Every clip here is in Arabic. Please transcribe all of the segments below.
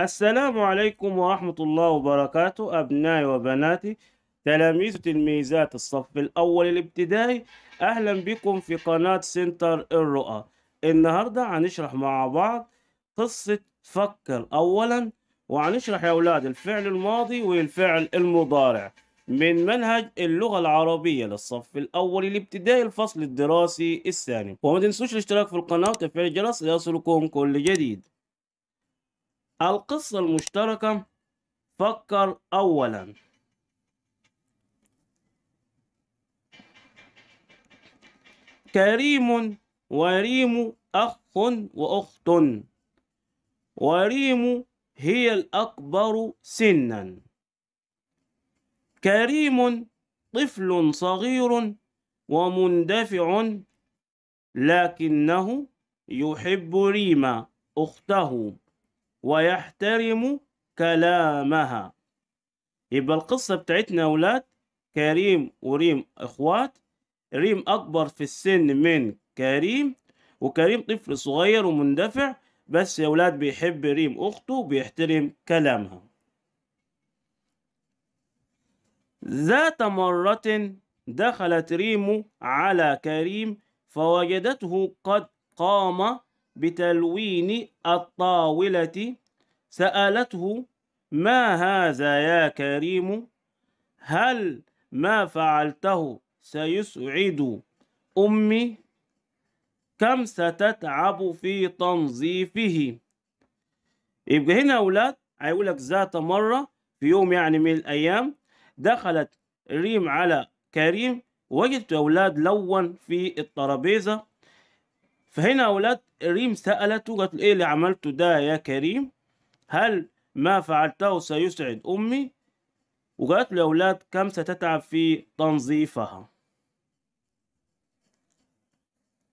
السلام عليكم ورحمة الله وبركاته أبنائي وبناتي تلاميذ وتلميذات الصف الأول الابتدائي أهلا بكم في قناة سنتر الرؤى النهاردة هنشرح مع بعض قصة فكر أولا وهنشرح يا أولاد الفعل الماضي والفعل المضارع من منهج اللغة العربية للصف الأول الابتدائي الفصل الدراسي الثاني وما تنسوش الاشتراك في القناة وتفعيل الجرس ليصلكم كل جديد القصة المشتركة فكر أولا كريم وريم أخ وأخت وريم هي الأكبر سنا كريم طفل صغير ومندفع لكنه يحب ريما أخته ويحترم كلامها يبقى القصة بتاعتنا أولاد كريم وريم إخوات ريم أكبر في السن من كريم وكريم طفل صغير ومندفع بس يا أولاد بيحب ريم أخته وبيحترم كلامها ذات مرة دخلت ريم على كريم فوجدته قد قام بتلوين الطاولة سألته ما هذا يا كريم هل ما فعلته سيسعد أمي كم ستتعب في تنظيفه يبقى هنا أولاد هيقول لك ذات مرة في يوم يعني من الأيام دخلت ريم على كريم وجدت أولاد لون في الترابيزة فهنا أولاد ريم سألته قالت له إيه اللي عملته ده يا كريم هل ما فعلته سيسعد أمي وقالت له يا أولاد كم ستتعب في تنظيفها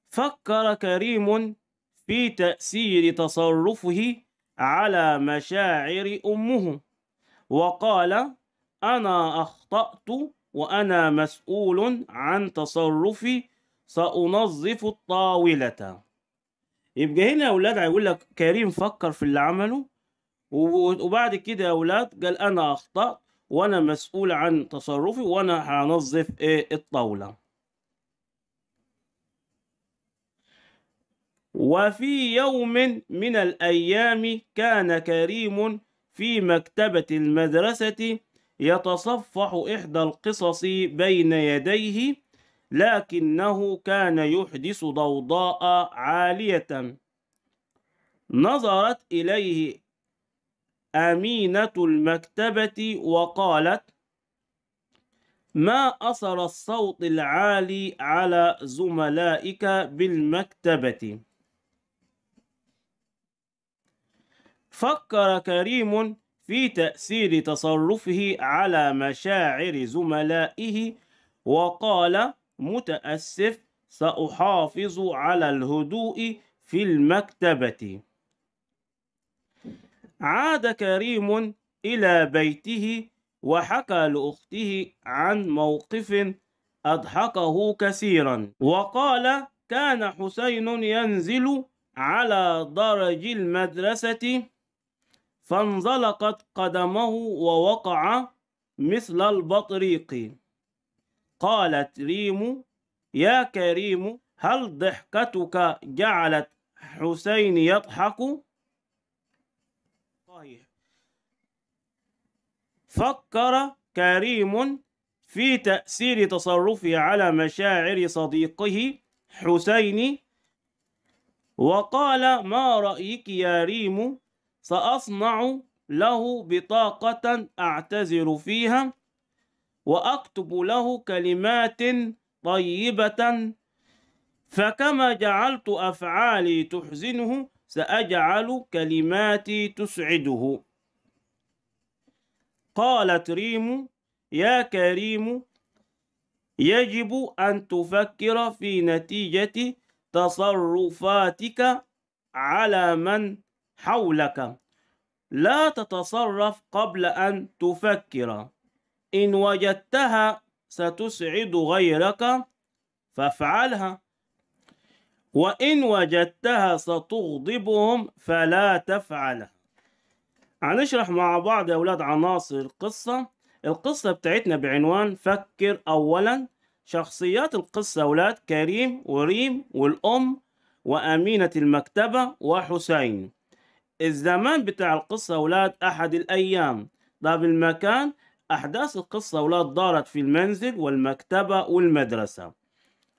فكر كريم في تأثير تصرفه على مشاعر أمه وقال أنا أخطأت وأنا مسؤول عن تصرفي سأنظف الطاولة يبقى هنا يا أولاد هيقول لك كريم فكر في اللي عمله وبعد كده يا أولاد قال أنا أخطأت وأنا مسؤول عن تصرفي وأنا هنظف إيه الطاولة وفي يوم من الأيام كان كريم في مكتبة المدرسة يتصفح إحدى القصص بين يديه لكنه كان يحدث ضوضاء عالية نظرت إليه أمينة المكتبة وقالت ما أثر الصوت العالي على زملائك بالمكتبة فكر كريم في تأثير تصرفه على مشاعر زملائه وقال متأسف سأحافظ على الهدوء في المكتبة عاد كريم إلى بيته وحكى لأخته عن موقف أضحكه كثيرا وقال كان حسين ينزل على درج المدرسة فانزلقت قدمه ووقع مثل البطريق قالت ريم يا كريم هل ضحكتك جعلت حسين يضحك فكر كريم في تأثير تصرفه على مشاعر صديقه حسين وقال ما رأيك يا ريم سأصنع له بطاقة أعتذر فيها وأكتب له كلمات طيبة فكما جعلت أفعالي تحزنه سأجعل كلماتي تسعده قالت ريم يا كريم يجب أن تفكر في نتيجة تصرفاتك على من حولك لا تتصرف قبل أن تفكر إن وجدتها ستسعد غيرك فافعلها وإن وجدتها ستغضبهم فلا تفعلها هنشرح مع بعض يا أولاد عناصر القصة القصة بتاعتنا بعنوان فكر أولا شخصيات القصة أولاد كريم وريم والأم وأمينة المكتبة وحسين الزمان بتاع القصة أولاد أحد الأيام طب المكان أحداث القصة أولاد دارت في المنزل والمكتبة والمدرسة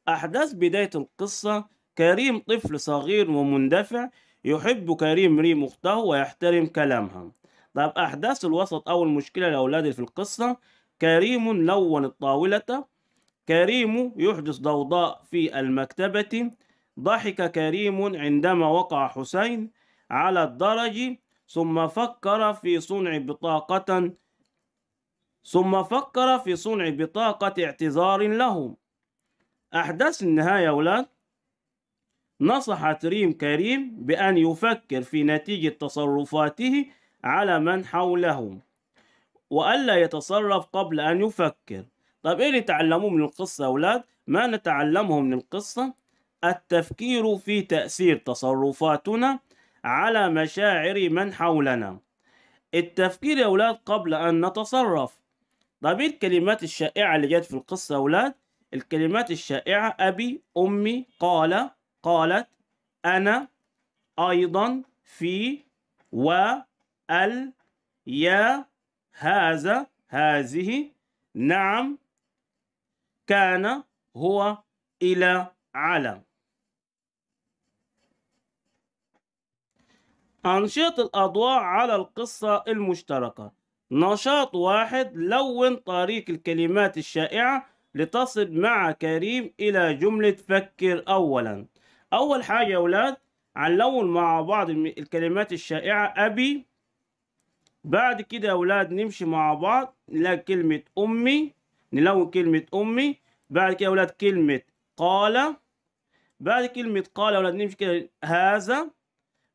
أحداث بداية القصة كريم طفل صغير ومندفع يحب كريم ريم أخته ويحترم كلامها طب أحداث الوسط أو المشكلة لأولاد في القصة كريم لون الطاولة كريم يحدث ضوضاء في المكتبة ضحك كريم عندما وقع حسين على الدرج ثم فكر في صنع بطاقة ثم فكر في صنع بطاقة اعتذار لهم أحداث النهاية يا أولاد نصحت ريم كريم بأن يفكر في نتيجة تصرفاته على من حوله وألا يتصرف قبل أن يفكر طب إيه اللي تعلموه من القصة يا أولاد؟ ما نتعلمه من القصة التفكير في تأثير تصرفاتنا على مشاعر من حولنا التفكير يا أولاد قبل أن نتصرف طيب ايه الكلمات الشائعة اللي جت في القصة يا أولاد؟ الكلمات الشائعة أبي أمي قال قالت أنا أيضا في و ال يا هذا هذه نعم كان هو إلى على أنشطة الأضواء على القصة المشتركة نشاط واحد لون طريق الكلمات الشائعة لتصل مع كريم إلى جملة فكر أولا أول حاجة يا أولاد هنلون مع بعض الكلمات الشائعة أبي بعد كده يا أولاد نمشي مع بعض نلاقي كلمة أمي نلون كلمة أمي بعد كده يا أولاد كلمة قال بعد كلمة قال يا أولاد نمشي كده هذا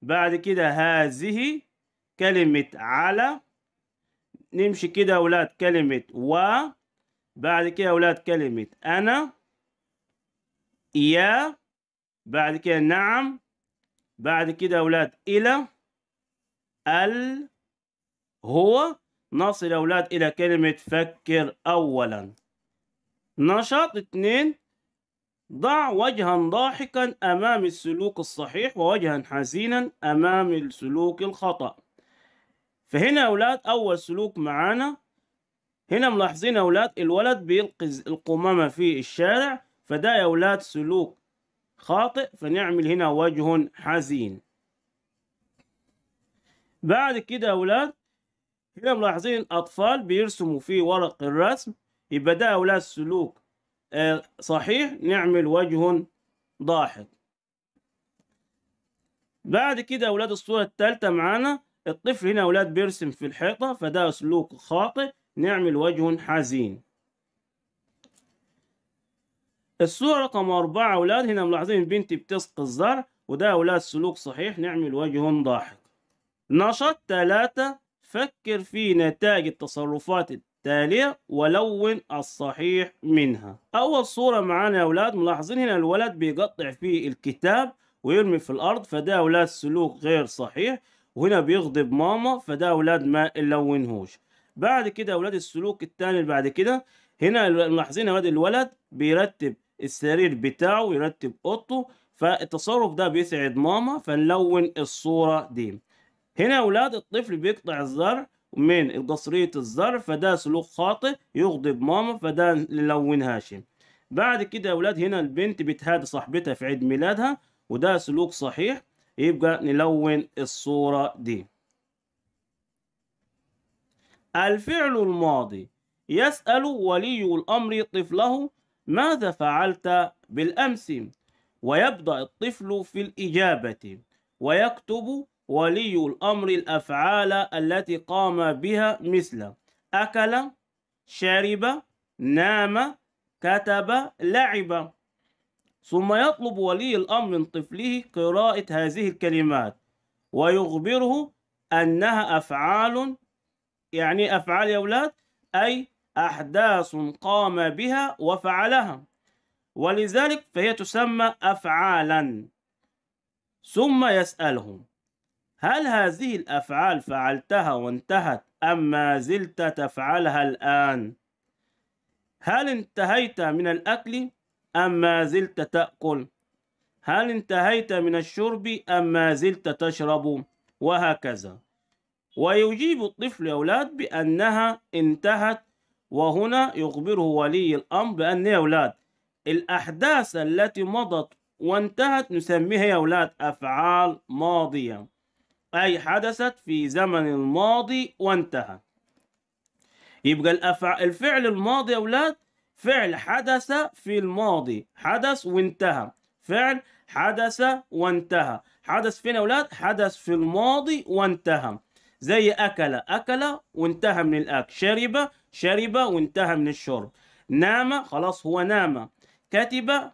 بعد كده هذه كلمة على نمشي كده يا كلمة و بعد كده يا كلمة أنا يا بعد كده نعم بعد كده يا إلى ال هو نصل يا إلى كلمة فكر أولا نشاط اتنين ضع وجها ضاحكا أمام السلوك الصحيح ووجها حزينا أمام السلوك الخطأ فهنا يا أولاد أول سلوك معانا هنا ملاحظين يا أولاد الولد بيلقي القمامة في الشارع فده يا أولاد سلوك خاطئ فنعمل هنا وجه حزين بعد كده يا أولاد هنا ملاحظين أطفال بيرسموا في ورق الرسم يبقى ده أولاد سلوك آه، صحيح نعمل وجه ضاحك بعد كده أولاد الصورة الثالثة معانا الطفل هنا أولاد بيرسم في الحيطة فده سلوك خاطئ نعمل وجه حزين الصورة رقم أربعة أولاد هنا ملاحظين بنتي بتسقي الزرع وده أولاد سلوك صحيح نعمل وجه ضاحك نشاط ثلاثة فكر في نتائج التصرفات التالية ولون الصحيح منها أول صورة معانا يا أولاد ملاحظين هنا الولد بيقطع في الكتاب ويرمي في الأرض فده أولاد سلوك غير صحيح وهنا بيغضب ماما فده أولاد ما يلونهوش بعد كده أولاد السلوك التاني اللي بعد كده هنا ملاحظين اولاد الولد بيرتب السرير بتاعه يرتب اوضته فالتصرف ده بيسعد ماما فنلون الصورة دي هنا أولاد الطفل بيقطع الزرع من قصرية الزر فده سلوك خاطئ يغضب ماما فده نلون هاشم بعد كده أولاد هنا البنت بتهادي صاحبتها في عيد ميلادها وده سلوك صحيح يبقى نلون الصورة دي الفعل الماضي يسأل ولي الأمر طفله ماذا فعلت بالأمس ويبدأ الطفل في الإجابة ويكتب ولي الأمر الأفعال التي قام بها مثل أكل شرب نام كتب لعب ثم يطلب ولي الأمر من طفله قراءة هذه الكلمات ويخبره أنها أفعال يعني أفعال يا أولاد أي أحداث قام بها وفعلها ولذلك فهي تسمى أفعالا ثم يسألهم هل هذه الأفعال فعلتها وانتهت أم ما زلت تفعلها الآن؟ هل انتهيت من الأكل؟ أم ما زلت تأكل هل انتهيت من الشرب أم ما زلت تشرب وهكذا ويجيب الطفل أولاد بأنها انتهت وهنا يخبره ولي الأمر بأن يا أولاد الأحداث التي مضت وانتهت نسميها يا أولاد أفعال ماضية أي حدثت في زمن الماضي وانتهت يبقى الأفع... الفعل الماضي يا أولاد فعل حدث في الماضي حدث وانتهى فعل حدث وانتهى حدث فين يا أولاد حدث في الماضي وانتهى زي أكل أكل وانتهى من الأكل شرب شرب وانتهى من الشرب نام خلاص هو نام كتب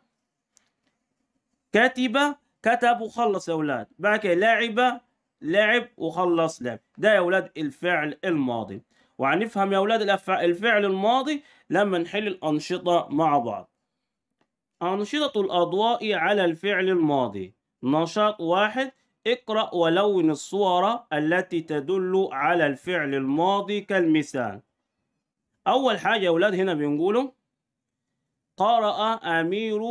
كتب كتب وخلص يا أولاد بعد كده لعب لعب وخلص لعب ده يا أولاد الفعل الماضي وهنفهم يا أولاد الفعل الماضي لما نحل الأنشطة مع بعض أنشطة الأضواء على الفعل الماضي نشاط واحد اقرأ ولون الصور التي تدل على الفعل الماضي كالمثال أول حاجة يا أولاد هنا بنقوله قرأ أمير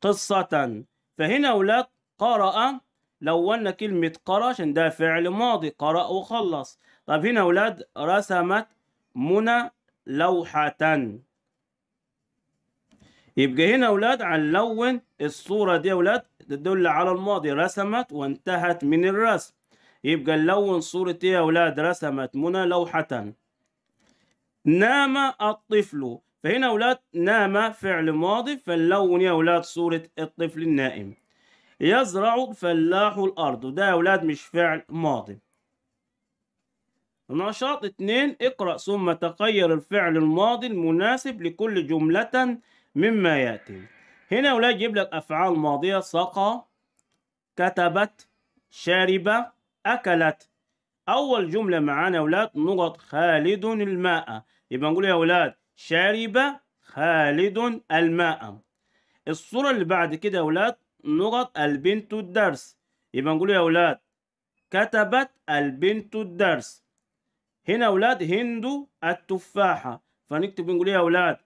قصة فهنا أولاد قرأ لونا كلمة قرأ عشان ده فعل ماضي قرأ وخلص طب هنا أولاد رسمت منى لوحة يبقى هنا أولاد هنلون الصورة دي أولاد تدل على الماضي رسمت وانتهت من الرسم يبقى نلون صورة ايه يا أولاد رسمت منى لوحة نام الطفل فهنا أولاد نام فعل ماضي فنلون يا أولاد صورة الطفل النائم يزرع الفلاح الأرض وده يا أولاد مش فعل ماضي نشاط اتنين اقرأ ثم تغير الفعل الماضي المناسب لكل جملة مما يأتي هنا ولا يجيب لك أفعال ماضية سقى كتبت شرب أكلت أول جملة معانا يا أولاد نقط خالد الماء يبقى نقول يا أولاد شرب خالد الماء الصورة اللي بعد كده يا أولاد نقط البنت الدرس يبقى نقول يا أولاد كتبت البنت الدرس هنا أولاد هند التفاحة فنكتب نقول يا أولاد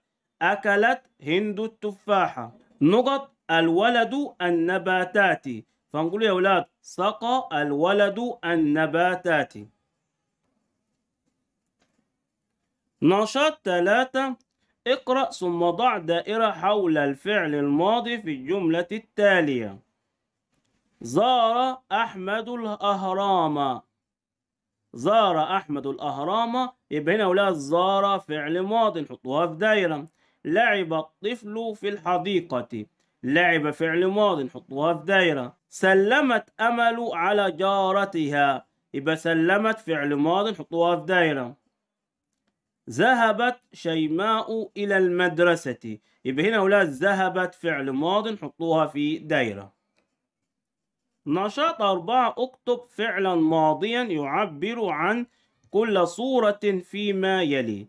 أكلت هند التفاحة نقط الولد النباتات فنقول يا أولاد سقى الولد النباتات نشاط ثلاثة اقرأ ثم ضع دائرة حول الفعل الماضي في الجملة التالية زار أحمد الأهرام زار أحمد الأهرام يبقى هنا أولاد زار فعل ماضي نحطوها في دايرة لعب الطفل في الحديقة لعب فعل ماضي نحطوها في دايرة سلمت أمل على جارتها يبقى سلمت فعل ماضي نحطوها في دايرة ذهبت شيماء إلى المدرسة يبقى هنا أولاد ذهبت فعل ماضي نحطوها في دايرة نشاط أربعة اكتب فعلا ماضيا يعبر عن كل صورة فيما يلي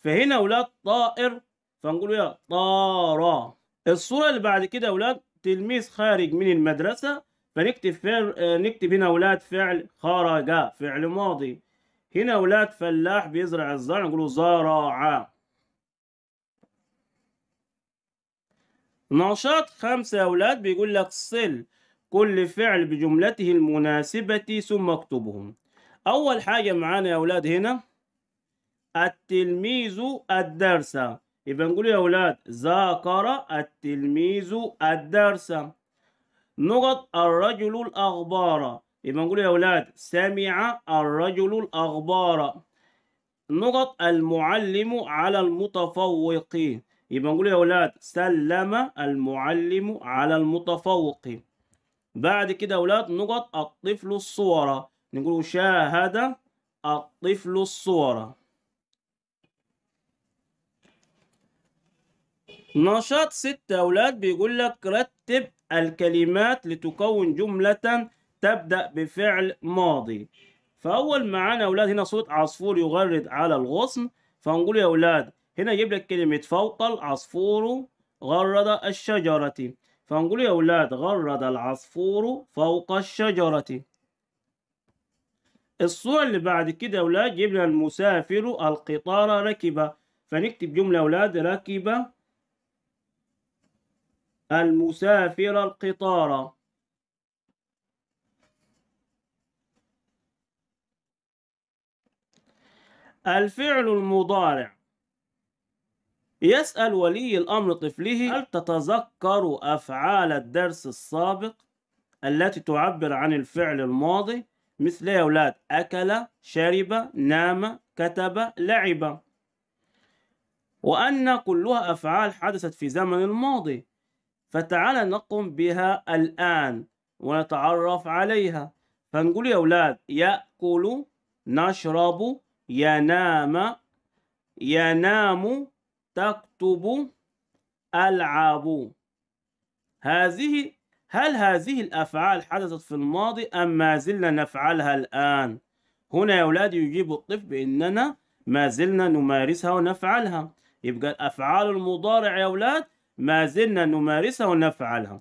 فهنا أولاد طائر فنقول يا طارا الصورة اللي بعد كده أولاد تلميذ خارج من المدرسة فنكتب فعل آه، نكتب هنا أولاد فعل خرج فعل ماضي هنا أولاد فلاح بيزرع الزرع نقول زرع نشاط خمسة أولاد بيقول لك صل كل فعل بجملته المناسبة ثم اكتبه أول حاجة معانا يا أولاد هنا التلميذ الدرس يبقى نقول يا أولاد ذاكر التلميذ الدرس نقط الرجل الأخبار يبقى نقول يا أولاد سمع الرجل الأخبار نقط المعلم على المتفوق يبقى نقول يا أولاد سلم المعلم على المتفوق بعد كده يا أولاد نقط الطفل الصورة نقول شاهد الطفل الصورة نشاط ستة أولاد بيقول لك رتب الكلمات لتكون جملة تبدأ بفعل ماضي فأول معانا أولاد هنا صوت عصفور يغرد على الغصن فنقول يا أولاد هنا يجيب لك كلمة فوق العصفور غرد الشجرة فنقول يا أولاد غرد العصفور فوق الشجرة الصورة اللي بعد كده يا أولاد جبنا المسافر القطار ركب فنكتب جملة أولاد ركب المسافر القطار الفعل المضارع يسأل ولي الأمر طفله هل تتذكر أفعال الدرس السابق التي تعبر عن الفعل الماضي مثل يا أولاد أكل شرب نام كتب لعب وأن كلها أفعال حدثت في زمن الماضي فتعال نقم بها الآن ونتعرف عليها فنقول يا أولاد يأكل نشرب ينام ينام تكتب ألعب هذه هل هذه الأفعال حدثت في الماضي أم ما زلنا نفعلها الآن؟ هنا يا أولاد يجيب الطفل بأننا ما زلنا نمارسها ونفعلها يبقى الأفعال المضارع يا أولاد ما زلنا نمارسها ونفعلها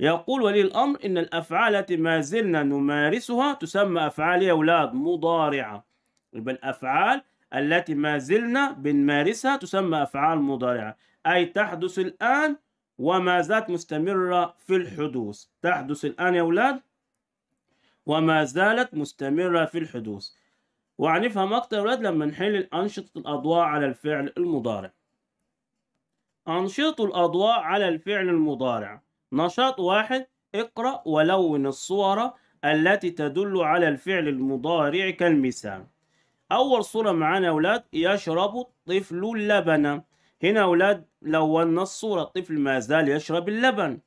يقول ولي الأمر إن الأفعال التي ما زلنا نمارسها تسمى أفعال يا أولاد مضارعة يبقى الأفعال التي ما زلنا بنمارسها تسمى أفعال مضارعة أي تحدث الآن وما زالت مستمرة في الحدوث تحدث الآن يا أولاد وما زالت مستمرة في الحدوث وهنفهم أكتر يا أولاد لما نحل الأنشطة الأضواء على الفعل المضارع أنشطة الأضواء على الفعل المضارع نشاط واحد اقرأ ولون الصور التي تدل على الفعل المضارع كالمثال أول صورة معانا يا أولاد يشرب الطفل اللبن هنا يا أولاد لونا الصورة الطفل ما زال يشرب اللبن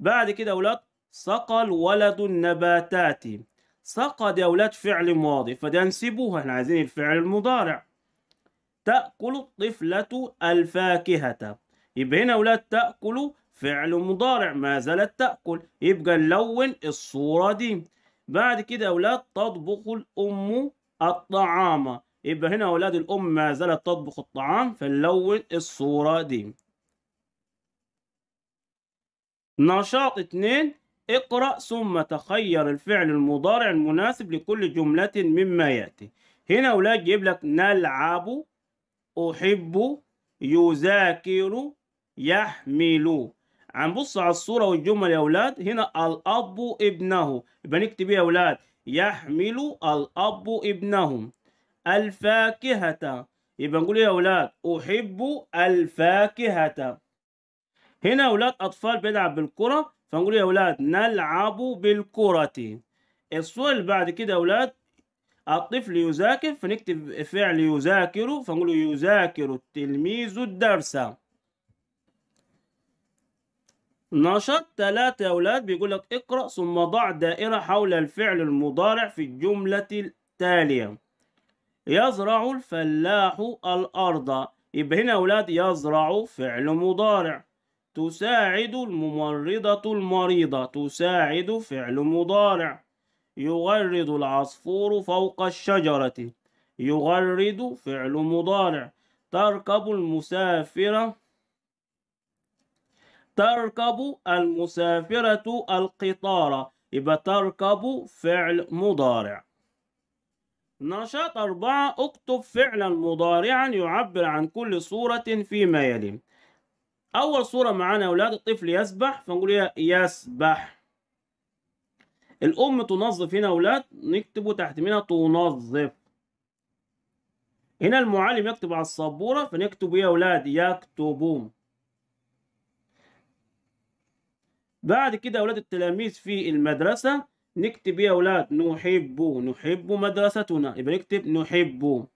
بعد كده يا أولاد سقى الولد النباتات سقى يا أولاد فعل ماضي فده نسيبوها احنا عايزين الفعل المضارع تأكل الطفلة الفاكهة يبقى هنا أولاد تأكل فعل مضارع ما زالت تأكل يبقى نلون الصورة دي بعد كده أولاد تطبخ الأم الطعام يبقى هنا أولاد الأم ما زالت تطبخ الطعام فنلون الصورة دي نشاط اتنين اقرأ ثم تخير الفعل المضارع المناسب لكل جملة مما يأتي هنا أولاد جيب لك نلعب أحب يذاكر يحمل هنبص على الصورة والجمل يا أولاد هنا الأب ابنه يبقى نكتب إيه يا أولاد يحمل الأب ابنه الفاكهة يبقى نقول إيه يا أولاد أحب الفاكهة هنا أولاد أطفال بيلعب بالكرة فنقول إيه يا أولاد نلعب بالكرة الصورة اللي بعد كده يا أولاد الطفل يذاكر فنكتب فعل يذاكر فنقول يذاكر التلميذ الدرس نشط ثلاثة أولاد بيقول لك اقرأ ثم ضع دائرة حول الفعل المضارع في الجملة التالية يزرع الفلاح الأرض يبقى هنا أولاد يزرع فعل مضارع تساعد الممرضة المريضة تساعد فعل مضارع يغرد العصفور فوق الشجرة يغرد فعل مضارع تركب المسافرة تركب المسافرة القطار يبقى تركب فعل مضارع نشاط أربعة اكتب فعلا مضارعا يعبر عن كل صورة فيما يلي أول صورة معانا يا أولاد الطفل يسبح فنقول يسبح الأم تنظف هنا أولاد نكتبه تحت منها تنظف هنا المعلم يكتب على السبورة فنكتب يا أولاد يكتبون بعد كده أولاد التلاميذ في المدرسة نكتب يا أولاد نحب نحب مدرستنا يبقى نكتب نحب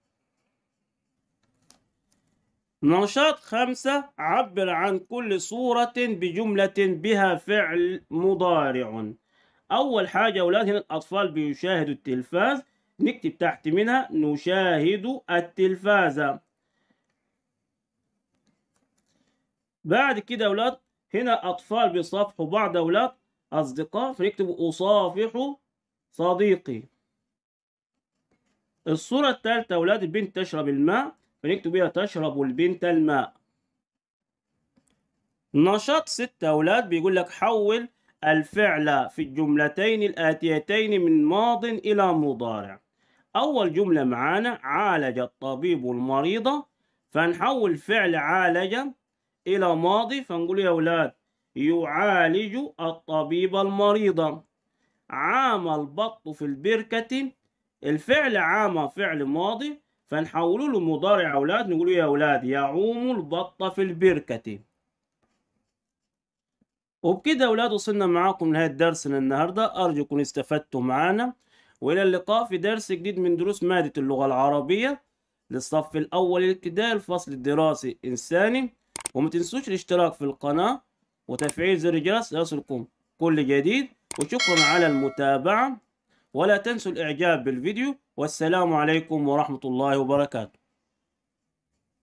نشاط خمسة عبر عن كل صورة بجملة بها فعل مضارع أول حاجة أولاد هنا الأطفال بيشاهدوا التلفاز نكتب تحت منها نشاهد التلفاز بعد كده أولاد هنا أطفال بيصافحوا بعض أولاد أصدقاء فيكتبوا أصافح صديقي الصورة الثالثة أولاد البنت تشرب الماء فنكتب بها تشرب البنت الماء نشاط ستة أولاد بيقول لك حول الفعل في الجملتين الآتيتين من ماض إلى مضارع أول جملة معانا عالج الطبيب المريضة فنحول فعل عالج إلى ماضي فنقول يا أولاد يعالج الطبيب المريض عام البط في البركة الفعل عام فعل ماضي فنحوله لمضارع أولاد نقول يا أولاد يعوم البط في البركة وبكده يا أولاد وصلنا معاكم لنهاية درسنا النهاردة أرجوكم استفدتوا معانا وإلى اللقاء في درس جديد من دروس مادة اللغة العربية للصف الأول الابتدائي الفصل الدراسي إنساني وما تنسوش الاشتراك في القناة وتفعيل زر الجرس ليصلكم كل جديد وشكرا على المتابعة ولا تنسوا الإعجاب بالفيديو والسلام عليكم ورحمة الله وبركاته